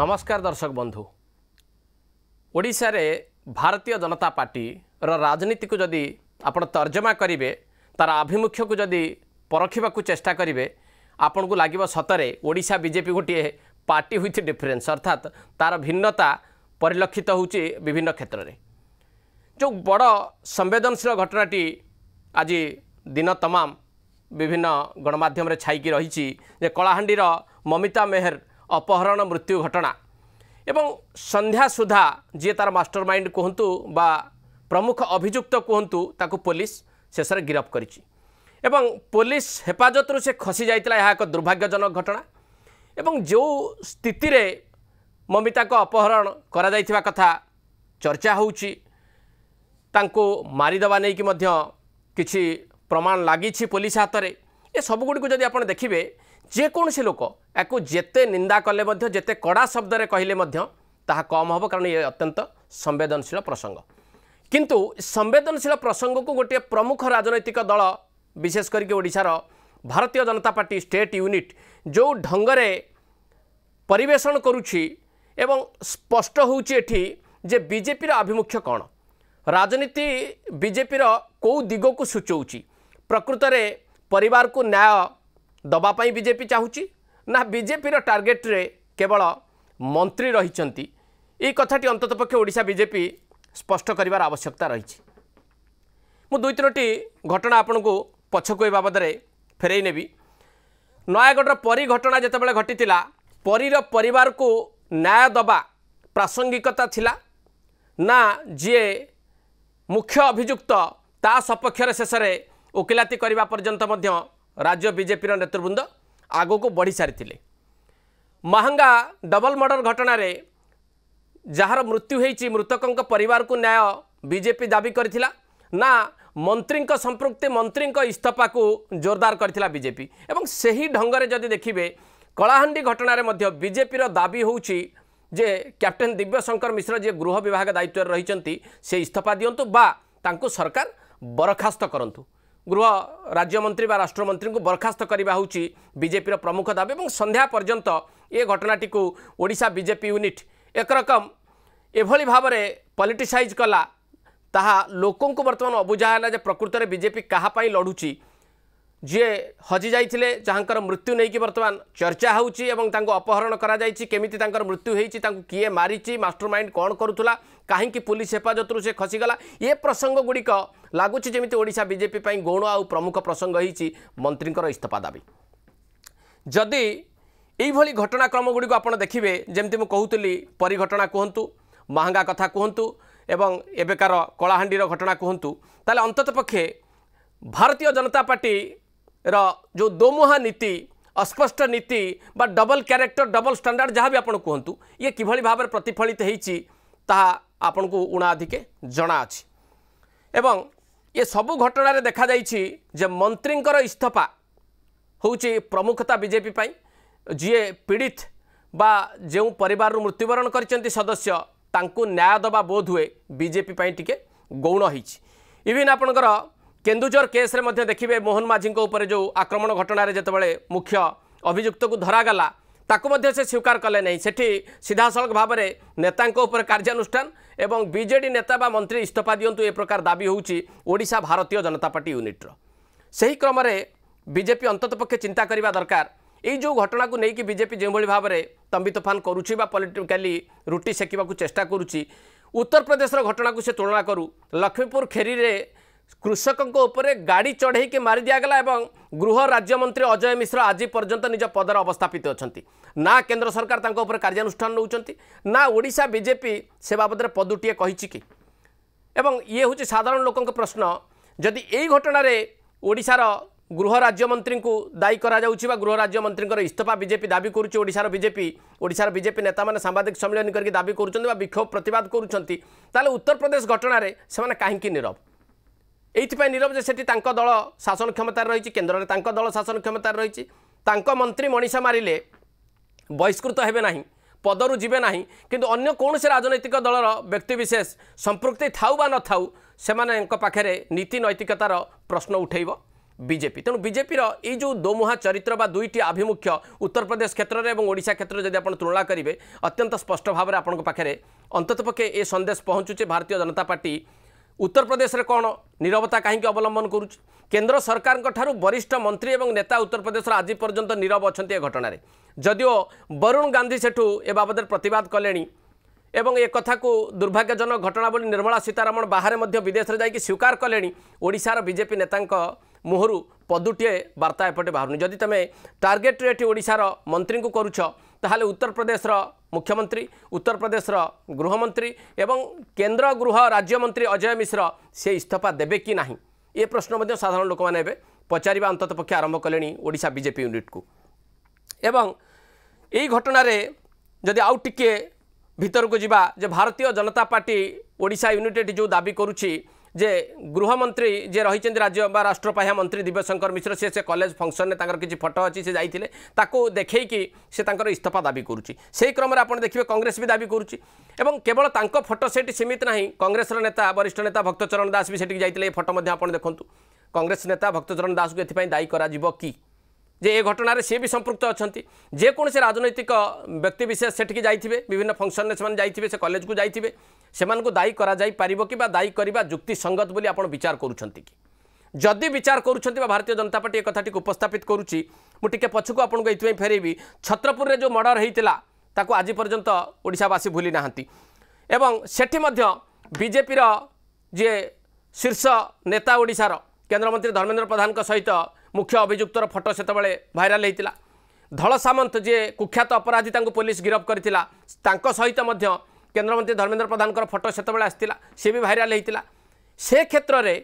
ନମସ୍କାର ଦର୍ଶକ ବନ୍ଧୁ ଓଡ଼ିଶାରେ ଭାରତୀୟ ଜନତା ପାର୍ଟିର ରାଜନୀତିକୁ ଯଦି ଆପଣ ତର୍ଜମା କରିବେ ତା'ର ଆଭିମୁଖ୍ୟକୁ ଯଦି ପରଖିବାକୁ ଚେଷ୍ଟା କରିବେ ଆପଣଙ୍କୁ ଲାଗିବ ସତରେ ଓଡ଼ିଶା ବିଜେପି ଗୋଟିଏ ପାର୍ଟି ହୁଇଥି ଡିଫରେନ୍ସ ଅର୍ଥାତ୍ ତା'ର ଭିନ୍ନତା ପରିଲକ୍ଷିତ ହେଉଛି ବିଭିନ୍ନ କ୍ଷେତ୍ରରେ ଯେଉଁ ବଡ଼ ସମ୍ବେଦନଶୀଳ ଘଟଣାଟି ଆଜି ଦିନ ତମାମ ବିଭିନ୍ନ ଗଣମାଧ୍ୟମରେ ଛାଇକି ରହିଛି ଯେ କଳାହାଣ୍ଡିର ମମିତା ମେହେର ଅପହରଣ ମୃତ୍ୟୁ ଘଟଣା ଏବଂ ସନ୍ଧ୍ୟା ସୁଦ୍ଧା ଯିଏ ତାର ମାଷ୍ଟର ମାଇଣ୍ଡ କୁହନ୍ତୁ ବା ପ୍ରମୁଖ ଅଭିଯୁକ୍ତ କୁହନ୍ତୁ ତାକୁ ପୋଲିସ ଶେଷରେ ଗିରଫ କରିଛି ଏବଂ ପୋଲିସ ହେପାଜତରୁ ସେ ଖସି ଯାଇଥିଲା ଏହା ଏକ ଦୁର୍ଭାଗ୍ୟଜନକ ଘଟଣା ଏବଂ ଯେଉଁ ସ୍ଥିତିରେ ମମିତାଙ୍କ ଅପହରଣ କରାଯାଇଥିବା କଥା ଚର୍ଚ୍ଚା ହେଉଛି ତାଙ୍କୁ ମାରିଦେବା ନେଇକି ମଧ୍ୟ କିଛି ପ୍ରମାଣ ଲାଗିଛି ପୋଲିସ ହାତରେ ଏସବୁଗୁଡ଼ିକୁ ଯଦି ଆପଣ ଦେଖିବେ ଯେକୌଣସି ଲୋକ ୟାକୁ ଯେତେ ନିନ୍ଦା କଲେ ମଧ୍ୟ ଯେତେ କଡ଼ା ଶବ୍ଦରେ କହିଲେ ମଧ୍ୟ ତାହା କମ୍ ହେବ କାରଣ ଇଏ ଅତ୍ୟନ୍ତ ସମ୍ବେଦନଶୀଳ ପ୍ରସଙ୍ଗ କିନ୍ତୁ ସମ୍ବେଦନଶୀଳ ପ୍ରସଙ୍ଗକୁ ଗୋଟିଏ ପ୍ରମୁଖ ରାଜନୈତିକ ଦଳ ବିଶେଷ କରିକି ଓଡ଼ିଶାର ଭାରତୀୟ ଜନତା ପାର୍ଟି ଷ୍ଟେଟ୍ ୟୁନିଟ୍ ଯେଉଁ ଢଙ୍ଗରେ ପରିବେଷଣ କରୁଛି ଏବଂ ସ୍ପଷ୍ଟ ହେଉଛି ଏଠି ଯେ ବିଜେପିର ଆଭିମୁଖ୍ୟ କ'ଣ ରାଜନୀତି ବିଜେପିର କେଉଁ ଦିଗକୁ ସୂଚାଉଛି ପ୍ରକୃତରେ ପରିବାରକୁ ନ୍ୟାୟ ଦେବା ପାଇଁ ବିଜେପି ଚାହୁଁଛି ନା ବିଜେପିର ଟାର୍ଗେଟରେ କେବଳ ମନ୍ତ୍ରୀ ରହିଛନ୍ତି ଏଇ କଥାଟି ଅନ୍ତତଃ ପକ୍ଷେ ଓଡ଼ିଶା ବିଜେପି ସ୍ପଷ୍ଟ କରିବାର ଆବଶ୍ୟକତା ରହିଛି ମୁଁ ଦୁଇ ତିନୋଟି ଘଟଣା ଆପଣଙ୍କୁ ପଛକୁ ଏ ବାବଦରେ ଫେରାଇ ନେବି ନୟାଗଡ଼ର ପରୀ ଘଟଣା ଯେତେବେଳେ ଘଟିଥିଲା ପରୀର ପରିବାରକୁ ନ୍ୟାୟ ଦେବା ପ୍ରାସଙ୍ଗିକତା ଥିଲା ନା ଯିଏ ମୁଖ୍ୟ ଅଭିଯୁକ୍ତ ତା ସପକ୍ଷରେ ଶେଷରେ ଓକିଲାତି କରିବା ପର୍ଯ୍ୟନ୍ତ ମଧ୍ୟ ରାଜ୍ୟ ବିଜେପିର ନେତୃବୃନ୍ଦ ଆଗକୁ ବଢ଼ି ସାରିଥିଲେ ମହଙ୍ଗା ଡବଲ ମର୍ଡ଼ର ଘଟଣାରେ ଯାହାର ମୃତ୍ୟୁ ହୋଇଛି ମୃତକଙ୍କ ପରିବାରକୁ ନ୍ୟାୟ ବିଜେପି ଦାବି କରିଥିଲା ନା ମନ୍ତ୍ରୀଙ୍କ ସମ୍ପୃକ୍ତି ମନ୍ତ୍ରୀଙ୍କ ଇସ୍ତଫାକୁ ଜୋରଦାର କରିଥିଲା ବିଜେପି ଏବଂ ସେହି ଢଙ୍ଗରେ ଯଦି ଦେଖିବେ କଳାହାଣ୍ଡି ଘଟଣାରେ ମଧ୍ୟ ବିଜେପିର ଦାବି ହେଉଛି ଯେ କ୍ୟାପ୍ଟେନ୍ ଦିବ୍ୟଶଙ୍କର ମିଶ୍ର ଯିଏ ଗୃହ ବିଭାଗ ଦାୟିତ୍ୱରେ ରହିଛନ୍ତି ସେ ଇସ୍ତଫା ଦିଅନ୍ତୁ ବା ତାଙ୍କୁ ସରକାର ବରଖାସ୍ତ କରନ୍ତୁ ଗୃହ ରାଜ୍ୟମନ୍ତ୍ରୀ ବା ରାଷ୍ଟ୍ରମନ୍ତ୍ରୀଙ୍କୁ ବରଖାସ୍ତ କରିବା ହେଉଛି ବିଜେପିର ପ୍ରମୁଖ ଦାବି ଏବଂ ସନ୍ଧ୍ୟା ପର୍ଯ୍ୟନ୍ତ ଏ ଘଟଣାଟିକୁ ଓଡ଼ିଶା ବିଜେପି ୟୁନିଟ୍ ଏକରକମ ଏଭଳି ଭାବରେ ପଲିଟିସାଇଜ୍ କଲା ତାହା ଲୋକଙ୍କୁ ବର୍ତ୍ତମାନ ଅବୁଝା ହେଲା ଯେ ପ୍ରକୃତରେ ବିଜେପି କାହା ପାଇଁ ଲଢ଼ୁଛି ଯିଏ ହଜିଯାଇଥିଲେ ଯାହାଙ୍କର ମୃତ୍ୟୁ ନେଇକି ବର୍ତ୍ତମାନ ଚର୍ଚ୍ଚା ହେଉଛି ଏବଂ ତାଙ୍କୁ ଅପହରଣ କରାଯାଇଛି କେମିତି ତାଙ୍କର ମୃତ୍ୟୁ ହୋଇଛି ତାଙ୍କୁ କିଏ ମାରିଛି ମାଷ୍ଟର ମାଇଣ୍ଡ କ'ଣ କରୁଥିଲା କାହିଁକି ପୋଲିସ ହେଫାଜତରୁ ସେ ଖସିଗଲା ଏ ପ୍ରସଙ୍ଗଗୁଡ଼ିକ ଲାଗୁଛି ଯେମିତି ଓଡ଼ିଶା ବିଜେପି ପାଇଁ ଗୌଣ ଆଉ ପ୍ରମୁଖ ପ୍ରସଙ୍ଗ ହୋଇଛି ମନ୍ତ୍ରୀଙ୍କର ଇସ୍ତଫା ଦାବି ଯଦି ଏଇଭଳି ଘଟଣାକ୍ରମଗୁଡ଼ିକୁ ଆପଣ ଦେଖିବେ ଯେମିତି ମୁଁ କହୁଥିଲି ପରିଘଟଣା କୁହନ୍ତୁ ମହଙ୍ଗା କଥା କୁହନ୍ତୁ ଏବଂ ଏବେକାର କଳାହାଣ୍ଡିର ଘଟଣା କୁହନ୍ତୁ ତାହେଲେ ଅନ୍ତତଃ ପକ୍ଷେ ଭାରତୀୟ ଜନତା ପାର୍ଟି ର ଯେଉଁ ଦୋମୁହା ନୀତି ଅସ୍ପଷ୍ଟ ନୀତି ବା ଡବଲ କ୍ୟାରେକ୍ଟର ଡବଲ ଷ୍ଟାଣ୍ଡାର୍ଡ଼ ଯାହା ବି ଆପଣ କୁହନ୍ତୁ ଇଏ କିଭଳି ଭାବରେ ପ୍ରତିଫଳିତ ହେଇଛି ତାହା ଆପଣଙ୍କୁ ଉଣାଧିକେ ଜଣାଅଛି ଏବଂ ଏ ସବୁ ଘଟଣାରେ ଦେଖାଯାଇଛି ଯେ ମନ୍ତ୍ରୀଙ୍କର ଇସ୍ତଫା ହେଉଛି ପ୍ରମୁଖତା ବିଜେପି ପାଇଁ ଯିଏ ପୀଡ଼ିତ ବା ଯେଉଁ ପରିବାରରୁ ମୃତ୍ୟୁବରଣ କରିଛନ୍ତି ସଦସ୍ୟ ତାଙ୍କୁ ନ୍ୟାୟ ଦେବା ବୋଧ ହୁଏ ବିଜେପି ପାଇଁ ଟିକେ ଗୌଣ ହେଇଛି ଇଭିନ୍ ଆପଣଙ୍କର କେନ୍ଦୁଝର କେସ୍ରେ ମଧ୍ୟ ଦେଖିବେ ମୋହନ ମାଝୀଙ୍କ ଉପରେ ଯେଉଁ ଆକ୍ରମଣ ଘଟଣାରେ ଯେତେବେଳେ ମୁଖ୍ୟ ଅଭିଯୁକ୍ତକୁ ଧରାଗଲା ତାକୁ ମଧ୍ୟ ସେ ସ୍ୱୀକାର କଲେ ନାହିଁ ସେଠି ସିଧାସଳଖ ଭାବରେ ନେତାଙ୍କ ଉପରେ କାର୍ଯ୍ୟାନୁଷ୍ଠାନ ଏବଂ ବିଜେଡ଼ି ନେତା ବା ମନ୍ତ୍ରୀ ଇସ୍ତଫା ଦିଅନ୍ତୁ ଏ ପ୍ରକାର ଦାବି ହେଉଛି ଓଡ଼ିଶା ଭାରତୀୟ ଜନତା ପାର୍ଟି ୟୁନିଟ୍ର ସେହି କ୍ରମରେ ବିଜେପି ଅନ୍ତତଃ ପକ୍ଷେ ଚିନ୍ତା କରିବା ଦରକାର ଏଇ ଯେଉଁ ଘଟଣାକୁ ନେଇକି ବିଜେପି ଯେଉଁଭଳି ଭାବରେ ତମ୍ବି ତୋଫାନ କରୁଛି ବା ପଲିଟିକାଲି ରୁଟି ସେକିବାକୁ ଚେଷ୍ଟା କରୁଛି ଉତ୍ତରପ୍ରଦେଶର ଘଟଣାକୁ ସେ ତୁଳନା କରୁ ଲକ୍ଷ୍ମୀପୁର ଖେରୀରେ କୃଷକଙ୍କ ଉପରେ ଗାଡ଼ି ଚଢ଼େଇକି ମାରି ଦିଆଗଲା ଏବଂ ଗୃହ ରାଜ୍ୟମନ୍ତ୍ରୀ ଅଜୟ ମିଶ୍ର ଆଜି ପର୍ଯ୍ୟନ୍ତ ନିଜ ପଦରେ ଅବସ୍ଥାପିତ ଅଛନ୍ତି ନା କେନ୍ଦ୍ର ସରକାର ତାଙ୍କ ଉପରେ କାର୍ଯ୍ୟାନୁଷ୍ଠାନ ନେଉଛନ୍ତି ନା ଓଡ଼ିଶା ବିଜେପି ସେ ବାବଦରେ ପଦୁଟିଏ କହିଛି କି ଏବଂ ଇଏ ହେଉଛି ସାଧାରଣ ଲୋକଙ୍କ ପ୍ରଶ୍ନ ଯଦି ଏହି ଘଟଣାରେ ଓଡ଼ିଶାର ଗୃହ ରାଜ୍ୟମନ୍ତ୍ରୀଙ୍କୁ ଦାୟୀ କରାଯାଉଛି ବା ଗୃହ ରାଜ୍ୟମନ୍ତ୍ରୀଙ୍କର ଇସ୍ତଫା ବିଜେପି ଦାବି କରୁଛି ଓଡ଼ିଶାର ବିଜେପି ଓଡ଼ିଶାର ବିଜେପି ନେତାମାନେ ସାମ୍ବାଦିକ ସମ୍ମିଳନୀ କରିକି ଦାବି କରୁଛନ୍ତି ବା ବିକ୍ଷୋଭ ପ୍ରତିବାଦ କରୁଛନ୍ତି ତାହେଲେ ଉତ୍ତରପ୍ରଦେଶ ଘଟଣାରେ ସେମାନେ କାହିଁକି ନିରବ ଏଇଥିପାଇଁ ନିରବ ଯେ ସେଠି ତାଙ୍କ ଦଳ ଶାସନ କ୍ଷମତାରେ ରହିଛି କେନ୍ଦ୍ରରେ ତାଙ୍କ ଦଳ ଶାସନ କ୍ଷମତାରେ ରହିଛି ତାଙ୍କ ମନ୍ତ୍ରୀ ମଣିଷ ମାରିଲେ ବହିଷ୍କୃତ ହେବେ ନାହିଁ ପଦରୁ ଯିବେ ନାହିଁ କିନ୍ତୁ ଅନ୍ୟ କୌଣସି ରାଜନୈତିକ ଦଳର ବ୍ୟକ୍ତିବିଶେଷ ସମ୍ପୃକ୍ତି ଥାଉ ବା ନଥାଉ ସେମାନଙ୍କ ପାଖରେ ନୀତି ନୈତିକତାର ପ୍ରଶ୍ନ ଉଠାଇବ ବିଜେପି ତେଣୁ ବିଜେପିର ଏଇ ଯେଉଁ ଦୋମୁହା ଚରିତ୍ର ବା ଦୁଇଟି ଆଭିମୁଖ୍ୟ ଉତ୍ତରପ୍ରଦେଶ କ୍ଷେତ୍ରରେ ଏବଂ ଓଡ଼ିଶା କ୍ଷେତ୍ରରେ ଯଦି ଆପଣ ତୁଳନା କରିବେ ଅତ୍ୟନ୍ତ ସ୍ପଷ୍ଟ ଭାବରେ ଆପଣଙ୍କ ପାଖରେ ଅନ୍ତତଃ ପକ୍ଷେ ଏ ସନ୍ଦେଶ ପହଞ୍ଚୁଛି ଭାରତୀୟ ଜନତା ପାର୍ଟି ଉତ୍ତର ପ୍ରଦେଶରେ କ'ଣ ନିରବତା କାହିଁକି ଅବଲମ୍ବନ କରୁଛି କେନ୍ଦ୍ର ସରକାରଙ୍କ ଠାରୁ ବରିଷ୍ଠ ମନ୍ତ୍ରୀ ଏବଂ ନେତା ଉତ୍ତରପ୍ରଦେଶର ଆଜି ପର୍ଯ୍ୟନ୍ତ ନିରବ ଅଛନ୍ତି ଏ ଘଟଣାରେ ଯଦିଓ ବରୁଣ ଗାନ୍ଧୀ ସେଠୁ ଏ ବାବଦରେ ପ୍ରତିବାଦ କଲେଣି ଏବଂ ଏ କଥାକୁ ଦୁର୍ଭାଗ୍ୟଜନକ ଘଟଣା ବୋଲି ନିର୍ମଳା ସୀତାରମଣ ବାହାରେ ମଧ୍ୟ ବିଦେଶରେ ଯାଇକି ସ୍ୱୀକାର କଲେଣି ଓଡ଼ିଶାର ବିଜେପି ନେତାଙ୍କ ମୁହଁରୁ ପଦୁଟିଏ ବାର୍ତ୍ତା ଏପଟେ ବାହାରୁନି ଯଦି ତୁମେ ଟାର୍ଗେଟ ରେଟ୍ ଓଡ଼ିଶାର ମନ୍ତ୍ରୀଙ୍କୁ କରୁଛ ତାହେଲେ ଉତ୍ତରପ୍ରଦେଶର ମୁଖ୍ୟମନ୍ତ୍ରୀ ଉତ୍ତରପ୍ରଦେଶର ଗୃହମନ୍ତ୍ରୀ ଏବଂ କେନ୍ଦ୍ର ଗୃହ ରାଜ୍ୟମନ୍ତ୍ରୀ ଅଜୟ ମିଶ୍ର ସେ ଇସ୍ତଫା ଦେବେ କି ନାହିଁ ଏ ପ୍ରଶ୍ନ ମଧ୍ୟ ସାଧାରଣ ଲୋକମାନେ ଏବେ ପଚାରିବା ଅନ୍ତତଃ ପକ୍ଷେ ଆରମ୍ଭ କଲେଣି ଓଡ଼ିଶା ବିଜେପି ୟୁନିଟ୍କୁ ଏବଂ ଏହି ଘଟଣାରେ ଯଦି ଆଉ ଟିକିଏ ଭିତରକୁ ଯିବା ଯେ ଭାରତୀୟ ଜନତା ପାର୍ଟି ଓଡ଼ିଶା ୟୁନିଟେଡ଼ ଯେଉଁ ଦାବି କରୁଛି যে গৃহমন্ত্রী যে রয়েছেন রাজ্য বা রাষ্ট্র রাষ্ট্রপাহ্যা মন্ত্রী দিব্যশঙ্কর মিশ্র সে সে কলেজ ফংশনে তাঁর কিছু ফটো অছি সে যাই তাকে দেখেকি সে তাঁর ইস্তফা দাবি করুচি সেই ক্রমে আপনার দেখবে কংগ্রেস বি দাবি করুচি এবং কেবল তাঁর ফটো সেটি সীমিত না কংগ্রেসর নেতা বরিষ্ঠ নেতা ভক্তচরণ দাস বি সেটি যাই এই ফটো আপনার দেখুন কংগ্রেস নেতা ভক্তচরণ দাসকে এপাই দায়ী করা কি যে এ ঘটনার সে বি সম্পৃক্ত অনেক রাজনৈতিক ব্যক্তিবিশেষ সেটি যাই বিভিন্ন ফংশনে সে যাই সে কলেজকে যাই ସେମାନଙ୍କୁ ଦାୟୀ କରାଯାଇପାରିବ କିମ୍ବା ଦାୟୀ କରିବା ଯୁକ୍ତିସଙ୍ଗତ ବୋଲି ଆପଣ ବିଚାର କରୁଛନ୍ତି କି ଯଦି ବିଚାର କରୁଛନ୍ତି ବା ଭାରତୀୟ ଜନତା ପାର୍ଟି ଏ କଥାଟିକୁ ଉପସ୍ଥାପିତ କରୁଛି ମୁଁ ଟିକିଏ ପଛକୁ ଆପଣଙ୍କୁ ଏଇଥିପାଇଁ ଫେରାଇବି ଛତ୍ରପୁରରେ ଯେଉଁ ମର୍ଡ଼ର ହୋଇଥିଲା ତାକୁ ଆଜି ପର୍ଯ୍ୟନ୍ତ ଓଡ଼ିଶାବାସୀ ଭୁଲି ନାହାନ୍ତି ଏବଂ ସେଠି ମଧ୍ୟ ବିଜେପିର ଯିଏ ଶୀର୍ଷ ନେତା ଓଡ଼ିଶାର କେନ୍ଦ୍ରମନ୍ତ୍ରୀ ଧର୍ମେନ୍ଦ୍ର ପ୍ରଧାନଙ୍କ ସହିତ ମୁଖ୍ୟ ଅଭିଯୁକ୍ତର ଫଟୋ ସେତେବେଳେ ଭାଇରାଲ୍ ହୋଇଥିଲା ଧଳ ସାମନ୍ତ ଯିଏ କୁଖ୍ୟାତ ଅପରାଧୀ ତାଙ୍କୁ ପୋଲିସ ଗିରଫ କରିଥିଲା ତାଙ୍କ ସହିତ ମଧ୍ୟ କେନ୍ଦ୍ରମନ୍ତ୍ରୀ ଧର୍ମେନ୍ଦ୍ର ପ୍ରଧାନଙ୍କର ଫଟୋ ସେତେବେଳେ ଆସିଥିଲା ସେ ବି ଭାଇରାଲ୍ ହୋଇଥିଲା ସେ କ୍ଷେତ୍ରରେ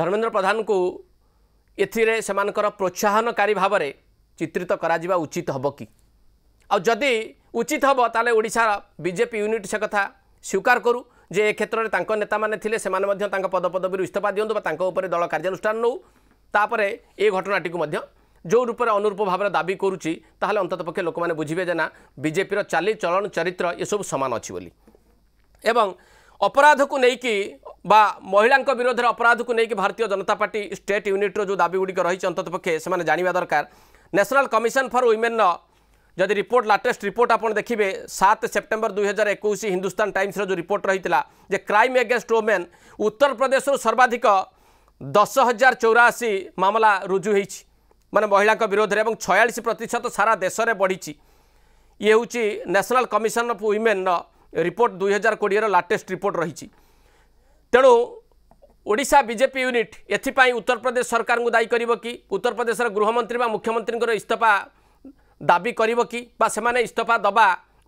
ଧର୍ମେନ୍ଦ୍ର ପ୍ରଧାନଙ୍କୁ ଏଥିରେ ସେମାନଙ୍କର ପ୍ରୋତ୍ସାହନକାରୀ ଭାବରେ ଚିତ୍ରିତ କରାଯିବା ଉଚିତ ହେବ କି ଆଉ ଯଦି ଉଚିତ ହେବ ତାହେଲେ ଓଡ଼ିଶାର ବିଜେପି ୟୁନିଟ୍ ସେ କଥା ସ୍ୱୀକାର କରୁ ଯେ ଏ କ୍ଷେତ୍ରରେ ତାଙ୍କ ନେତାମାନେ ଥିଲେ ସେମାନେ ମଧ୍ୟ ତାଙ୍କ ପଦପଦବୀରୁ ଇସ୍ତଫା ଦିଅନ୍ତୁ ବା ତାଙ୍କ ଉପରେ ଦଳ କାର୍ଯ୍ୟାନୁଷ୍ଠାନ ନେଉ ତାପରେ ଏ ଘଟଣାଟିକୁ ମଧ୍ୟ ଯେଉଁ ରୂପରେ ଅନୁରୂପ ଭାବରେ ଦାବି କରୁଛି ତାହେଲେ ଅନ୍ତତଃ ପକ୍ଷେ ଲୋକମାନେ ବୁଝିବେ ଯେ ନା ବିଜେପିର ଚାଲିଚଳନ ଚରିତ୍ର ଏସବୁ ସମାନ ଅଛି ବୋଲି ଏବଂ ଅପରାଧକୁ ନେଇକି বা মহিলাঙ্ক বিরোধের অপরাধকু নেই ভারতীয় জনতা পার্টি স্টেট ইউনিট্র যে দাবিগুড়ি রয়েছে অন্ততপক্ষে সে জাঁয়া দরকার ন্যাশনাল কমিশন ফর উইমেন যদি রিপোর্ট লাটেস্ট রিপোর্ট আপনার দেখবে সাত সেপ্টেম্বর দুই হাজার একুশ হিন্দুস্তান টাইমসর যে রিপোর্ট রয়েছিল যে ক্রাইম এগেনস্ট ওমেন উত্তরপ্রদেশর সর্বাধিক দশ হাজার চৌরাশি মামলা রুজু হয়েছে ମାନେ ମହିଳାଙ୍କ ବିରୋଧରେ ଏବଂ ଛୟାଳିଶ ପ୍ରତିଶତ ସାରା ଦେଶରେ ବଢ଼ିଛି ଇଏ ହେଉଛି ନ୍ୟାସନାଲ୍ କମିଶନ୍ ଅଫ୍ ୱିମେନ୍ର ରିପୋର୍ଟ ଦୁଇହଜାର କୋଡ଼ିଏର ଲାଟେଷ୍ଟ ରିପୋର୍ଟ ରହିଛି ତେଣୁ ଓଡ଼ିଶା ବିଜେପି ୟୁନିଟ୍ ଏଥିପାଇଁ ଉତ୍ତରପ୍ରଦେଶ ସରକାରଙ୍କୁ ଦାୟୀ କରିବ କି ଉତ୍ତରପ୍ରଦେଶର ଗୃହମନ୍ତ୍ରୀ ବା ମୁଖ୍ୟମନ୍ତ୍ରୀଙ୍କର ଇସ୍ତଫା ଦାବି କରିବ କି ବା ସେମାନେ ଇସ୍ତଫା ଦେବା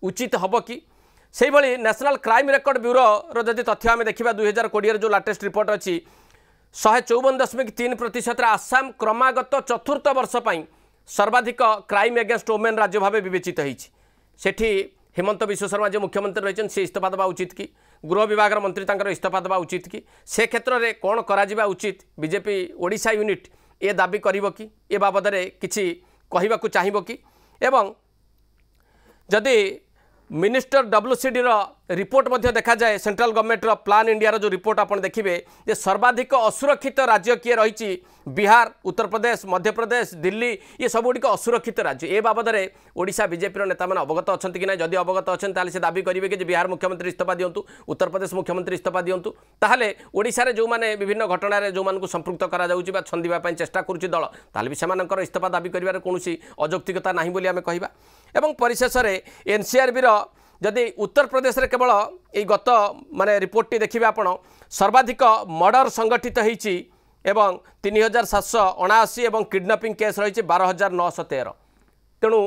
ଉଚିତ ହେବ କି ସେହିଭଳି ନ୍ୟାସନାଲ୍ କ୍ରାଇମ୍ ରେକର୍ଡ଼ ବ୍ୟୁରୋର ଯଦି ତଥ୍ୟ ଆମେ ଦେଖିବା ଦୁଇହଜାର କୋଡ଼ିଏର ଯେଉଁ ଲାଟେଷ୍ଟ ରିପୋର୍ଟ ଅଛି ଶହେ ଚଉବନ ଦଶମିକ ତିନି ପ୍ରତିଶତରେ ଆସାମ କ୍ରମାଗତ ଚତୁର୍ଥ ବର୍ଷ ପାଇଁ ସର୍ବାଧିକ କ୍ରାଇମ୍ ଏଗେନ୍ଷ୍ଟ ଓମେନ୍ ରାଜ୍ୟ ଭାବେ ବିବେଚିତ ହୋଇଛି ସେଠି ହିମନ୍ତ ବିଶ୍ୱଶର୍ମା ଯିଏ ମୁଖ୍ୟମନ୍ତ୍ରୀ ରହିଛନ୍ତି ସେ ଇସ୍ତଫା ଦେବା ଉଚିତ କି ଗୃହ ବିଭାଗର ମନ୍ତ୍ରୀ ତାଙ୍କର ଇସ୍ତଫା ଦେବା ଉଚିତ କି ସେ କ୍ଷେତ୍ରରେ କ'ଣ କରାଯିବା ଉଚିତ ବିଜେପି ଓଡ଼ିଶା ୟୁନିଟ୍ ଏ ଦାବି କରିବ କି ଏ ବାବଦରେ କିଛି କହିବାକୁ ଚାହିଁବ କି ଏବଂ ଯଦି ମିନିଷ୍ଟର ଡବ୍ଲୁସିଡ଼ିର ରିପୋର୍ଟ ମଧ୍ୟ ଦେଖାଯାଏ ସେଣ୍ଟ୍ରାଲ ଗଭର୍ଣ୍ଣମେଣ୍ଟର ପ୍ଲାନ୍ ଇଣ୍ଡିଆର ଯେଉଁ ରିପୋର୍ଟ ଆପଣ ଦେଖିବେ ଯେ ସର୍ବାଧିକ ଅସୁରକ୍ଷିତ ରାଜ୍ୟ କିଏ ରହିଛି ବିହାର ଉତ୍ତରପ୍ରଦେଶ ମଧ୍ୟପ୍ରଦେଶ ଦିଲ୍ଲୀ ଇଏ ସବୁଗୁଡ଼ିକ ଅସୁରକ୍ଷିତ ରାଜ୍ୟ ଏ ବାବଦରେ ଓଡ଼ିଶା ବିଜେପିର ନେତାମାନେ ଅବଗତ ଅଛନ୍ତି କି ନାହିଁ ଯଦି ଅବଗତ ଅଛନ୍ତି ତାହେଲେ ସେ ଦାବି କରିବେ କି ଯେ ବିହାର ମୁଖ୍ୟମନ୍ତ୍ରୀ ଇସ୍ତଫା ଦିଅନ୍ତୁ ଉତ୍ତରପ୍ରଦେଶ ମୁଖ୍ୟମନ୍ତ୍ରୀ ଇସ୍ତଫା ଦିଅନ୍ତୁ ତାହେଲେ ଓଡ଼ିଶାରେ ଯେଉଁମାନେ ବିଭିନ୍ନ ଘଟଣାରେ ଯେଉଁମାନଙ୍କୁ ସମ୍ପୃକ୍ତ କରାଯାଉଛି ବା ଛନ୍ଦିବା ପାଇଁ ଚେଷ୍ଟା କରୁଛି ଦଳ ତାହେଲେ ବି ସେମାନଙ୍କର ଇସ୍ତଫା ଦାବି କରିବାରେ କୌଣସି ଅଯୌକ୍ତିକତା ନାହିଁ ବୋଲି ଆମେ କହିବା ଏବଂ ପରିଶେଷରେ ଏନ୍ସିଆର୍ବିର ଯଦି ଉତ୍ତରପ୍ରଦେଶରେ କେବଳ ଏଇ ଗତ ମାନେ ରିପୋର୍ଟଟି ଦେଖିବେ ଆପଣ ସର୍ବାଧିକ ମର୍ଡ଼ର ସଂଗଠିତ ହୋଇଛି ଏବଂ ତିନି ହଜାର ସାତଶହ ଅଣାଅଶୀ ଏବଂ କିଡ଼ନାପିଂ କେସ୍ ରହିଛି ବାର ହଜାର ନଅଶହ ତେର ତେଣୁ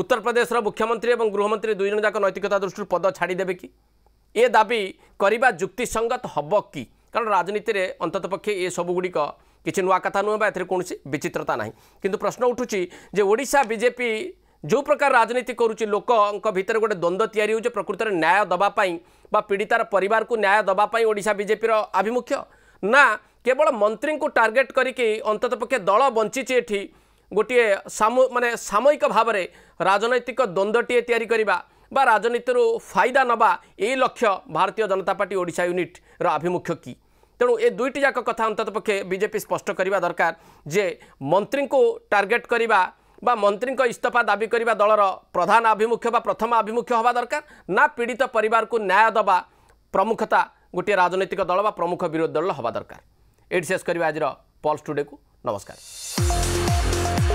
ଉତ୍ତରପ୍ରଦେଶର ମୁଖ୍ୟମନ୍ତ୍ରୀ ଏବଂ ଗୃହମନ୍ତ୍ରୀ ଦୁଇ ଜଣ ଯାକ ନୈତିକତା ଦୃଷ୍ଟିରୁ ପଦ ଛାଡ଼ିଦେବେ କି ଏ ଦାବି କରିବା ଯୁକ୍ତିସଙ୍ଗତ ହେବ କି କାରଣ ରାଜନୀତିରେ ଅନ୍ତତଃ ପକ୍ଷେ ଏସବୁଗୁଡ଼ିକ କିଛି ନୂଆ କଥା ନୁହେଁ ବା ଏଥିରେ କୌଣସି ବିଚିତ୍ରତା ନାହିଁ କିନ୍ତୁ ପ୍ରଶ୍ନ ଉଠୁଛି ଯେ ଓଡ଼ିଶା ବିଜେପି ଯେଉଁ ପ୍ରକାର ରାଜନୀତି କରୁଛି ଲୋକଙ୍କ ଭିତରେ ଗୋଟେ ଦ୍ୱନ୍ଦ୍ୱ ତିଆରି ହେଉଛି ପ୍ରକୃତରେ ନ୍ୟାୟ ଦେବା ପାଇଁ ବା ପୀଡ଼ିତାର ପରିବାରକୁ ନ୍ୟାୟ ଦେବା ପାଇଁ ଓଡ଼ିଶା ବିଜେପିର ଆଭିମୁଖ୍ୟ ନା କେବଳ ମନ୍ତ୍ରୀଙ୍କୁ ଟାର୍ଗେଟ୍ କରିକି ଅନ୍ତତଃ ପକ୍ଷେ ଦଳ ବଞ୍ଚିଛି ଏଠି ଗୋଟିଏ ମାନେ ସାମୟିକ ଭାବରେ ରାଜନୈତିକ ଦ୍ୱନ୍ଦ୍ୱଟିଏ ତିଆରି କରିବା ବା ରାଜନୀତିରୁ ଫାଇଦା ନେବା ଏଇ ଲକ୍ଷ୍ୟ ଭାରତୀୟ ଜନତା ପାର୍ଟି ଓଡ଼ିଶା ୟୁନିଟ୍ର ଆଭିମୁଖ୍ୟ କି ତେଣୁ ଏ ଦୁଇଟି ଯାକ କଥା ଅନ୍ତତଃ ପକ୍ଷେ ବିଜେପି ସ୍ପଷ୍ଟ କରିବା ଦରକାର ଯେ ମନ୍ତ୍ରୀଙ୍କୁ ଟାର୍ଗେଟ୍ କରିବା ବା ମନ୍ତ୍ରୀଙ୍କ ଇସ୍ତଫା ଦାବି କରିବା ଦଳର ପ୍ରଧାନ ଆଭିମୁଖ୍ୟ ବା ପ୍ରଥମ ଆଭିମୁଖ୍ୟ ହେବା ଦରକାର ନା ପୀଡ଼ିତ ପରିବାରକୁ ନ୍ୟାୟ ଦେବା ପ୍ରମୁଖତା ଗୋଟିଏ ରାଜନୈତିକ ଦଳ ବା ପ୍ରମୁଖ ବିରୋଧୀ ଦଳର ହେବା ଦରକାର ଏଇଠି ଶେଷ କରିବା ଆଜିର ପଲ୍ସ ଟୁଡ଼େକୁ ନମସ୍କାର Thank you.